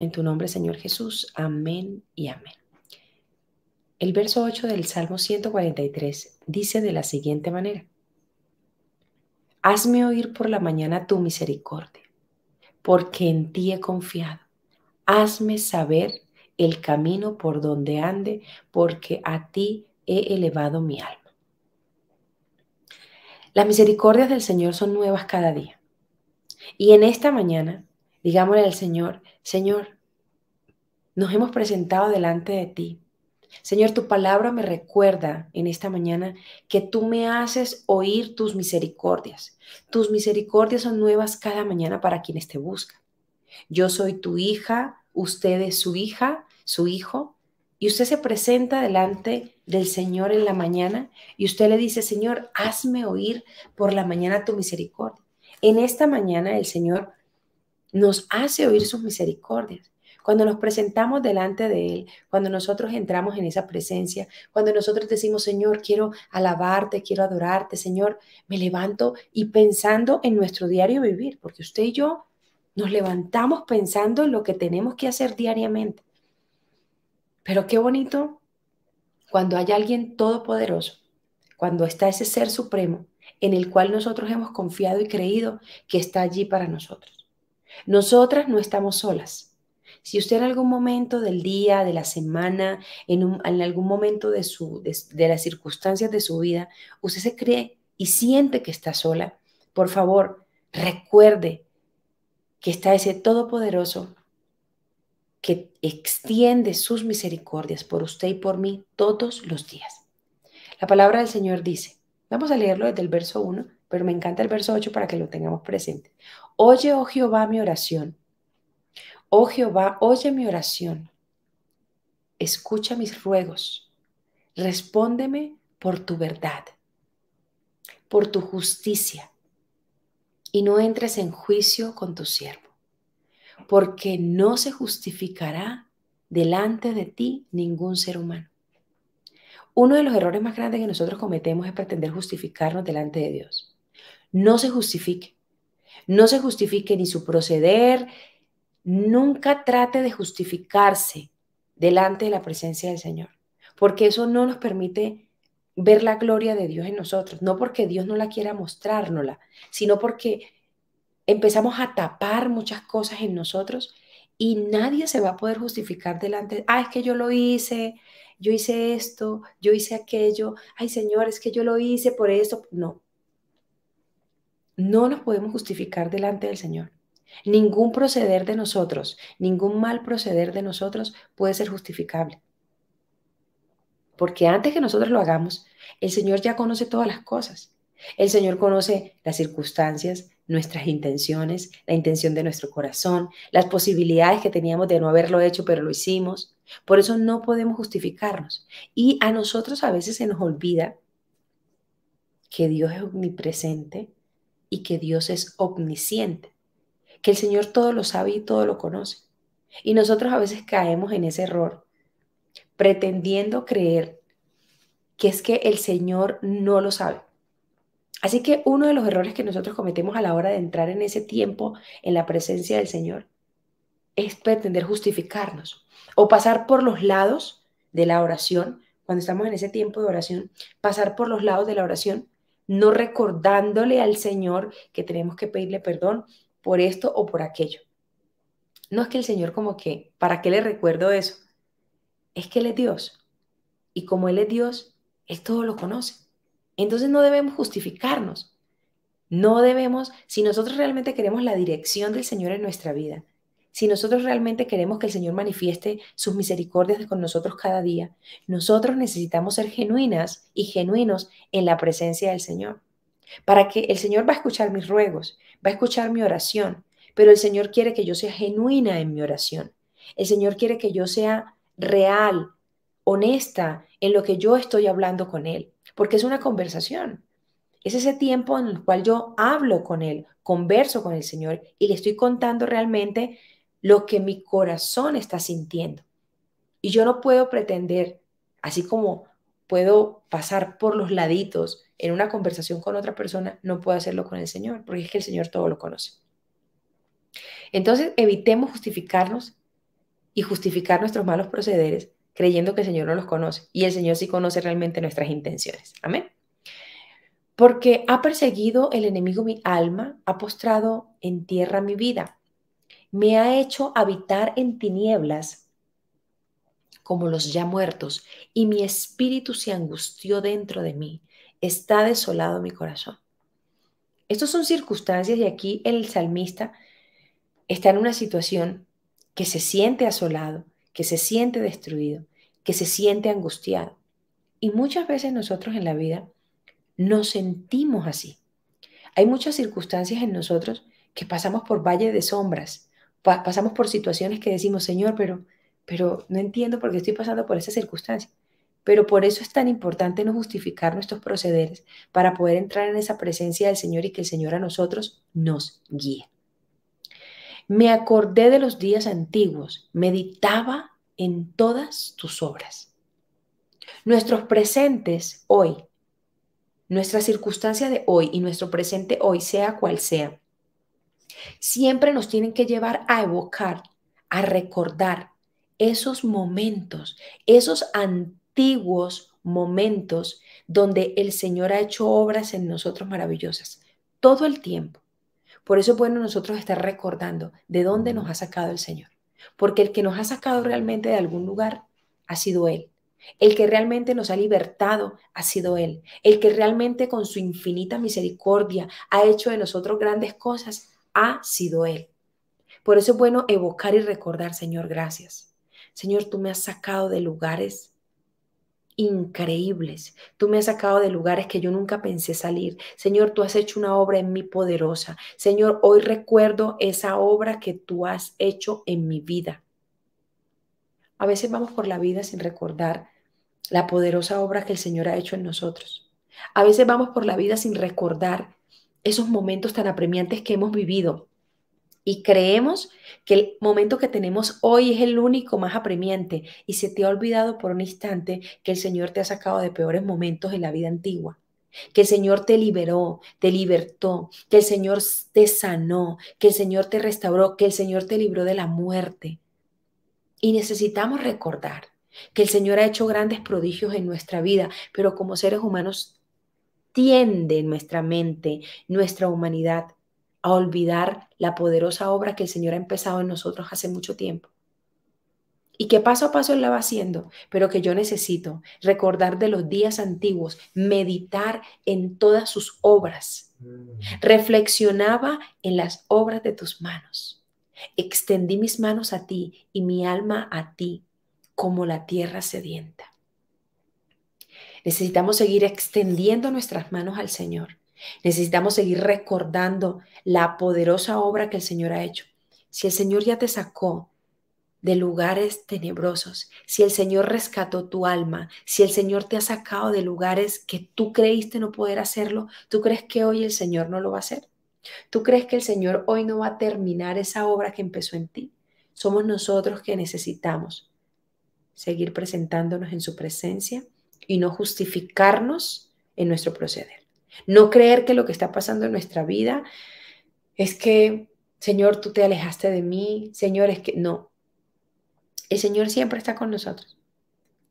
En tu nombre, Señor Jesús. Amén y amén. El verso 8 del Salmo 143 dice de la siguiente manera. Hazme oír por la mañana tu misericordia, porque en ti he confiado. Hazme saber el camino por donde ande, porque a ti he elevado mi alma. Las misericordias del Señor son nuevas cada día. Y en esta mañana Digámosle al Señor, Señor, nos hemos presentado delante de ti. Señor, tu palabra me recuerda en esta mañana que tú me haces oír tus misericordias. Tus misericordias son nuevas cada mañana para quienes te buscan. Yo soy tu hija, usted es su hija, su hijo, y usted se presenta delante del Señor en la mañana y usted le dice, Señor, hazme oír por la mañana tu misericordia. En esta mañana el Señor nos hace oír sus misericordias. Cuando nos presentamos delante de Él, cuando nosotros entramos en esa presencia, cuando nosotros decimos, Señor, quiero alabarte, quiero adorarte, Señor, me levanto y pensando en nuestro diario vivir, porque usted y yo nos levantamos pensando en lo que tenemos que hacer diariamente. Pero qué bonito cuando hay alguien todopoderoso, cuando está ese ser supremo en el cual nosotros hemos confiado y creído que está allí para nosotros. Nosotras no estamos solas. Si usted en algún momento del día, de la semana, en, algún momento de, su, de, las circunstancias de su vida, usted se cree y siente que está sola, por favor, recuerde que está ese Todopoderoso que extiende sus misericordias por usted y por mí todos los días. La palabra del Señor dice, vamos a leerlo desde el verso 1, pero me encanta el verso 8 para que lo tengamos presente. Oye, oh Jehová, mi oración. Oh Jehová, oye mi oración. Escucha mis ruegos. Respóndeme por tu verdad, por tu justicia. Y no entres en juicio con tu siervo, porque no se justificará delante de ti ningún ser humano. Uno de los errores más grandes que nosotros cometemos es pretender justificarnos delante de Dios. No se justifique. No se justifique ni su proceder, nunca trate de justificarse delante de la presencia del Señor, porque eso no nos permite ver la gloria de Dios en nosotros, no porque Dios no la quiera mostrárnosla, sino porque empezamos a tapar muchas cosas en nosotros y nadie se va a poder justificar delante, ah, es que yo lo hice, yo hice esto, yo hice aquello, ay Señor, es que yo lo hice por esto, no, no nos podemos justificar delante del Señor. Ningún proceder de nosotros, ningún mal proceder de nosotros puede ser justificable. Porque antes que nosotros lo hagamos, el Señor ya conoce todas las cosas. El Señor conoce las circunstancias, nuestras intenciones, la intención de nuestro corazón, las posibilidades que teníamos de no haberlo hecho, pero lo hicimos. Por eso no podemos justificarnos. Y a nosotros a veces se nos olvida que Dios es omnipresente, y que Dios es omnisciente, que el Señor todo lo sabe y todo lo conoce. Y nosotros a veces caemos en ese error, pretendiendo creer que es que el Señor no lo sabe. Así que uno de los errores que nosotros cometemos a la hora de entrar en ese tiempo en la presencia del Señor es pretender justificarnos o pasar por los lados de la oración, cuando estamos en ese tiempo de oración, pasar por los lados de la oración no recordándole al Señor que tenemos que pedirle perdón por esto o por aquello. No es que el Señor como que, ¿para qué le recuerdo eso? Es que Él es Dios. Y como Él es Dios, Él todo lo conoce. Entonces no debemos justificarnos. No debemos, si nosotros realmente queremos la dirección del Señor en nuestra vida, si nosotros realmente queremos que el Señor manifieste sus misericordias con nosotros cada día, nosotros necesitamos ser genuinas y genuinos en la presencia del Señor. Para que el Señor va a escuchar mis ruegos, va a escuchar mi oración, pero el Señor quiere que yo sea genuina en mi oración. El Señor quiere que yo sea real, honesta en lo que yo estoy hablando con Él, porque es una conversación. Es ese tiempo en el cual yo hablo con Él, converso con el Señor y le estoy contando realmente lo que mi corazón está sintiendo. Y yo no puedo pretender, así como puedo pasar por los laditos en una conversación con otra persona, no puedo hacerlo con el Señor, porque es que el Señor todo lo conoce. Entonces, evitemos justificarnos y justificar nuestros malos procederes creyendo que el Señor no los conoce. Y el Señor sí conoce realmente nuestras intenciones. Amén. Porque ha perseguido el enemigo mi alma, ha postrado en tierra mi vida me ha hecho habitar en tinieblas como los ya muertos, y mi espíritu se angustió dentro de mí. Está desolado mi corazón. Estas son circunstancias y aquí el salmista está en una situación que se siente asolado, que se siente destruido, que se siente angustiado. Y muchas veces nosotros en la vida nos sentimos así. Hay muchas circunstancias en nosotros que pasamos por valle de sombras, pasamos por situaciones que decimos, Señor, pero, pero no entiendo por qué estoy pasando por esa circunstancia. Pero por eso es tan importante no justificar nuestros procederes para poder entrar en esa presencia del Señor y que el Señor a nosotros nos guíe. Me acordé de los días antiguos, meditaba en todas tus obras. Nuestros presentes hoy, nuestra circunstancia de hoy y nuestro presente hoy, sea cual sea, siempre nos tienen que llevar a evocar, a recordar esos momentos, esos antiguos momentos donde el Señor ha hecho obras en nosotros maravillosas, todo el tiempo. Por eso es bueno nosotros estar recordando de dónde nos ha sacado el Señor, porque el que nos ha sacado realmente de algún lugar ha sido Él. El que realmente nos ha libertado ha sido Él. El que realmente con su infinita misericordia ha hecho de nosotros grandes cosas ha sido Él. Por eso es bueno evocar y recordar, Señor, gracias. Señor, tú me has sacado de lugares increíbles. Tú me has sacado de lugares que yo nunca pensé salir. Señor, tú has hecho una obra en mí poderosa. Señor, hoy recuerdo esa obra que tú has hecho en mi vida. A veces vamos por la vida sin recordar la poderosa obra que el Señor ha hecho en nosotros. A veces vamos por la vida sin recordar esos momentos tan apremiantes que hemos vivido. Y creemos que el momento que tenemos hoy es el único más apremiante y se te ha olvidado por un instante que el Señor te ha sacado de peores momentos en la vida antigua que el Señor te liberó, te libertó, que el Señor te sanó, que el Señor te restauró, que el Señor te libró de la muerte. Y necesitamos recordar que el Señor ha hecho grandes prodigios en nuestra vida, pero como seres humanos tiende nuestra mente, nuestra humanidad, a olvidar la poderosa obra que el Señor ha empezado en nosotros hace mucho tiempo. Y que paso a paso Él la va haciendo, pero que yo necesito recordar de los días antiguos, meditar en todas sus obras. Mm. Reflexionaba en las obras de tus manos. Extendí mis manos a ti y mi alma a ti, como la tierra sedienta. Necesitamos seguir extendiendo nuestras manos al Señor. Necesitamos seguir recordando la poderosa obra que el Señor ha hecho. Si el Señor ya te sacó de lugares tenebrosos, si el Señor rescató tu alma, si el Señor te ha sacado de lugares que tú creíste no poder hacerlo, ¿tú crees que hoy el Señor no lo va a hacer? ¿Tú crees que el Señor hoy no va a terminar esa obra que empezó en ti? Somos nosotros que necesitamos seguir presentándonos en su presencia y no justificarnos en nuestro proceder. No creer que lo que está pasando en nuestra vida es que, Señor, tú te alejaste de mí, Señor, es que no. El Señor siempre está con nosotros.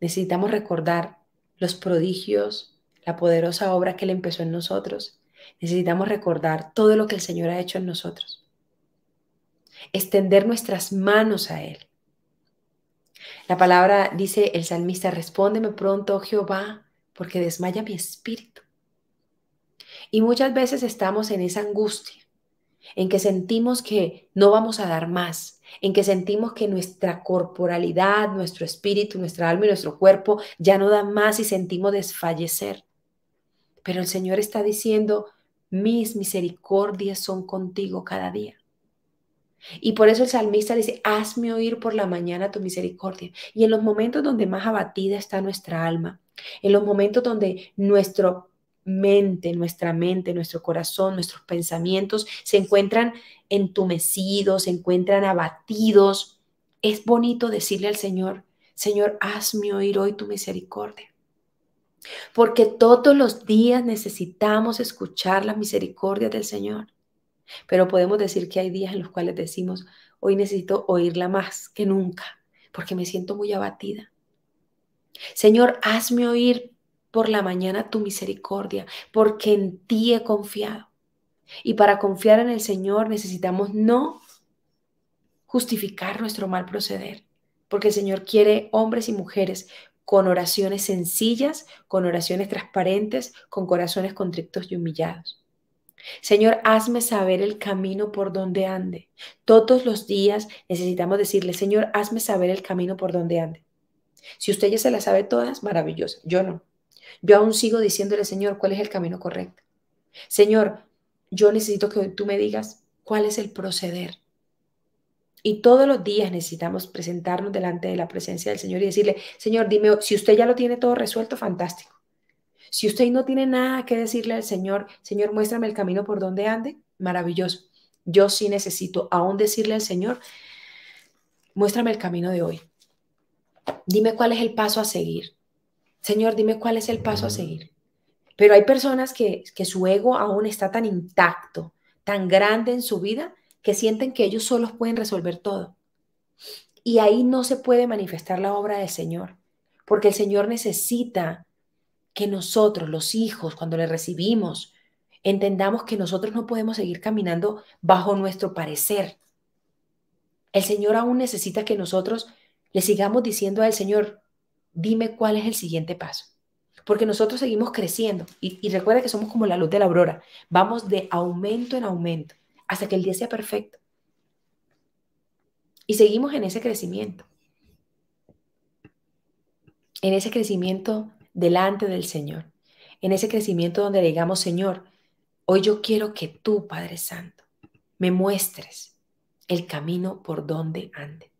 Necesitamos recordar los prodigios, la poderosa obra que Él empezó en nosotros. Necesitamos recordar todo lo que el Señor ha hecho en nosotros. Extender nuestras manos a Él la palabra dice el salmista, respóndeme pronto, oh Jehová, porque desmaya mi espíritu. Y muchas veces estamos en esa angustia, en que sentimos que no vamos a dar más, en que sentimos que nuestra corporalidad, nuestro espíritu, nuestra alma y nuestro cuerpo ya no dan más y sentimos desfallecer. Pero el Señor está diciendo, mis misericordias son contigo cada día. Y por eso el salmista dice, hazme oír por la mañana tu misericordia. Y en los momentos donde más abatida está nuestra alma, en los momentos donde nuestra mente, nuestra mente, nuestro corazón, nuestros pensamientos se encuentran entumecidos, se encuentran abatidos, es bonito decirle al Señor, Señor, hazme oír hoy tu misericordia. Porque todos los días necesitamos escuchar la misericordia del Señor. Pero podemos decir que hay días en los cuales decimos, hoy necesito oírla más que nunca, porque me siento muy abatida. Señor, hazme oír por la mañana tu misericordia, porque en ti he confiado. Y para confiar en el Señor necesitamos no justificar nuestro mal proceder, porque el Señor quiere hombres y mujeres con oraciones sencillas, con oraciones transparentes, con corazones contrictos y humillados. Señor, hazme saber el camino por donde ande. Todos los días necesitamos decirle, Señor, hazme saber el camino por donde ande. Si usted ya se la sabe todas, maravilloso. Yo no. Yo aún sigo diciéndole, Señor, cuál es el camino correcto. Señor, yo necesito que tú me digas cuál es el proceder. Y todos los días necesitamos presentarnos delante de la presencia del Señor y decirle, Señor, dime, si usted ya lo tiene todo resuelto, fantástico. Si usted no tiene nada que decirle al Señor, Señor, muéstrame el camino por donde ande, maravilloso. Yo sí necesito aún decirle al Señor, muéstrame el camino de hoy. Dime cuál es el paso a seguir. Señor, dime cuál es el paso a seguir. Pero hay personas que, su ego aún está tan intacto, tan grande en su vida, que sienten que ellos solos pueden resolver todo. Y ahí no se puede manifestar la obra del Señor, porque el Señor necesita que nosotros, los hijos, cuando le recibimos, entendamos que nosotros no podemos seguir caminando bajo nuestro parecer. El Señor aún necesita que nosotros le sigamos diciendo al Señor, dime cuál es el siguiente paso. Porque nosotros seguimos creciendo y, y recuerda que somos como la luz de la aurora. Vamos de aumento en aumento hasta que el día sea perfecto. Y seguimos en ese crecimiento. En ese crecimiento delante del Señor. En ese crecimiento donde digamos, Señor, hoy yo quiero que tú, Padre Santo, me muestres el camino por donde ande.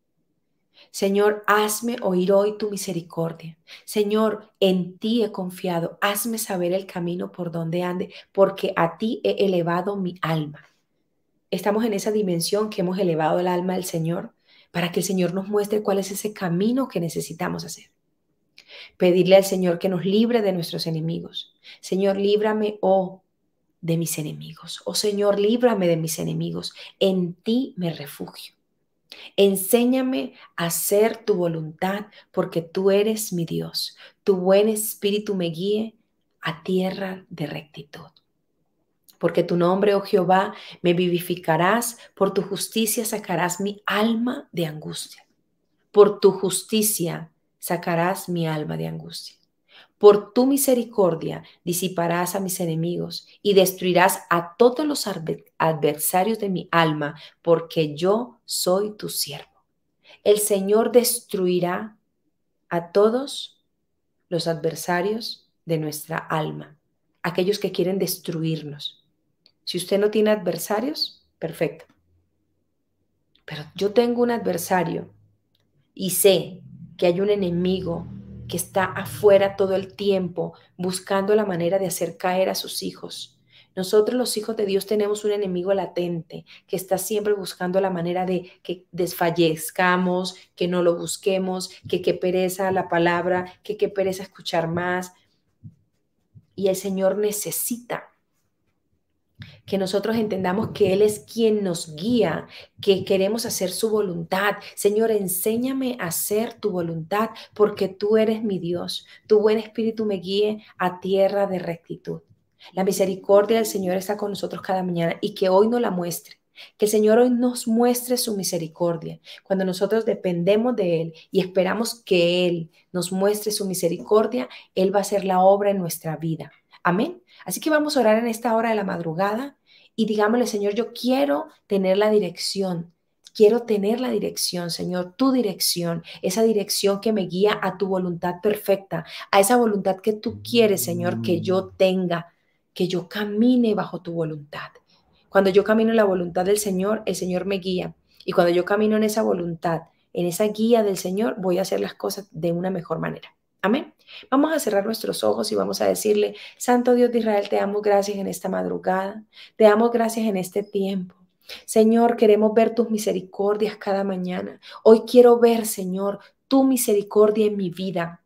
Señor, hazme oír hoy tu misericordia. Señor, en ti he confiado. Hazme saber el camino por donde ande, porque a ti he elevado mi alma. Estamos en esa dimensión que hemos elevado el alma al Señor para que el Señor nos muestre cuál es ese camino que necesitamos hacer. Pedirle al Señor que nos libre de nuestros enemigos. Señor, líbrame, oh, de mis enemigos. Oh Señor, líbrame de mis enemigos. En ti me refugio. Enséñame a hacer tu voluntad, porque tú eres mi Dios. Tu buen espíritu me guíe a tierra de rectitud. Porque tu nombre, oh Jehová, me vivificarás, por tu justicia sacarás mi alma de angustia. Por tu justicia sacarás mi alma de angustia. Por tu misericordia disiparás a mis enemigos y destruirás a todos los adversarios de mi alma, porque yo soy tu siervo. El Señor destruirá a todos los adversarios de nuestra alma, aquellos que quieren destruirnos. Si usted no tiene adversarios, perfecto. Pero yo tengo un adversario y sé que hay un enemigo que está afuera todo el tiempo buscando la manera de hacer caer a sus hijos. Nosotros los hijos de Dios tenemos un enemigo latente que está siempre buscando la manera de que desfallezcamos, que no lo busquemos, que qué pereza la palabra, que qué pereza escuchar más. Y el Señor necesita que nosotros entendamos que Él es quien nos guía, que queremos hacer su voluntad. Señor, enséñame a hacer tu voluntad, porque tú eres mi Dios. Tu buen espíritu me guíe a tierra de rectitud. La misericordia del Señor está con nosotros cada mañana y que hoy nos la muestre. Que el Señor hoy nos muestre su misericordia. Cuando nosotros dependemos de Él y esperamos que Él nos muestre su misericordia, Él va a hacer la obra en nuestra vida. Amén. Así que vamos a orar en esta hora de la madrugada y digámosle, Señor, yo quiero tener la dirección. Quiero tener la dirección, Señor, tu dirección, esa dirección que me guía a tu voluntad perfecta, a esa voluntad que tú quieres, Señor, que yo tenga, que yo camine bajo tu voluntad. Cuando yo camino en la voluntad del Señor, el Señor me guía. Y cuando yo camino en esa voluntad, en esa guía del Señor, voy a hacer las cosas de una mejor manera. Amén. Vamos a cerrar nuestros ojos y vamos a decirle, Santo Dios de Israel, te damos gracias en esta madrugada, te damos gracias en este tiempo. Señor, queremos ver tus misericordias cada mañana. Hoy quiero ver, Señor, tu misericordia en mi vida.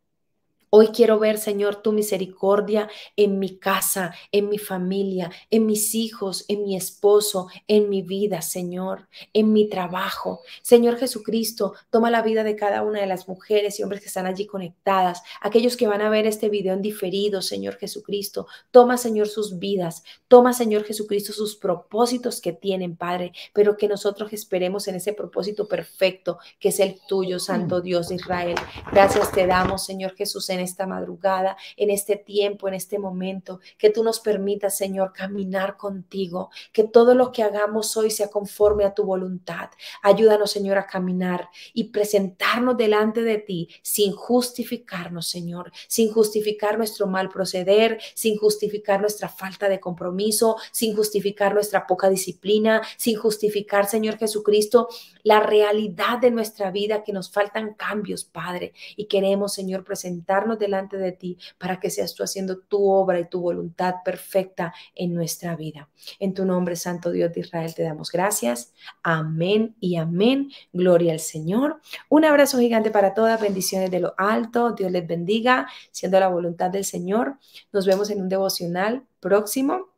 Hoy quiero ver, Señor, tu misericordia en mi casa, en mi familia, en mis hijos, en mi esposo, en mi vida, Señor, en mi trabajo. Señor Jesucristo, toma la vida de cada una de las mujeres y hombres que están allí conectadas, aquellos que van a ver este video en diferido, Señor Jesucristo. Toma, Señor, sus vidas. Toma, Señor Jesucristo, sus propósitos que tienen, Padre, pero que nosotros esperemos en ese propósito perfecto que es el tuyo, Santo Dios de Israel. Gracias te damos, Señor Jesús, en esta madrugada, en este tiempo, en este momento, que tú nos permitas, Señor, caminar contigo, que todo lo que hagamos hoy sea conforme a tu voluntad. Ayúdanos, Señor, a caminar y presentarnos delante de ti sin justificarnos, Señor, sin justificar nuestro mal proceder, sin justificar nuestra falta de compromiso, sin justificar nuestra poca disciplina, sin justificar, Señor Jesucristo, la realidad de nuestra vida que nos faltan cambios, Padre, y queremos, Señor, presentarnos delante de ti para que seas tú haciendo tu obra y tu voluntad perfecta en nuestra vida. En tu nombre, Santo Dios de Israel, te damos gracias. Amén y amén. Gloria al Señor. Un abrazo gigante para todas. Bendiciones de lo alto. Dios les bendiga, siendo la voluntad del Señor. Nos vemos en un devocional próximo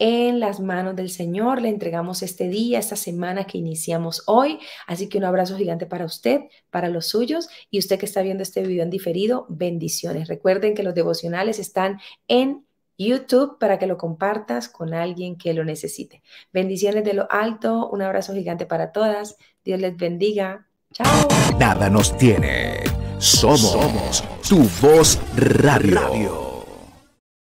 en las manos del Señor. Le entregamos este día, esta semana que iniciamos hoy. Así que un abrazo gigante para usted, para los suyos y usted que está viendo este video en diferido, bendiciones. Recuerden que los devocionales están en YouTube para que lo compartas con alguien que lo necesite. Bendiciones de lo alto, un abrazo gigante para todas. Dios les bendiga. Chao. Nada nos tiene. Somos, tu voz radio.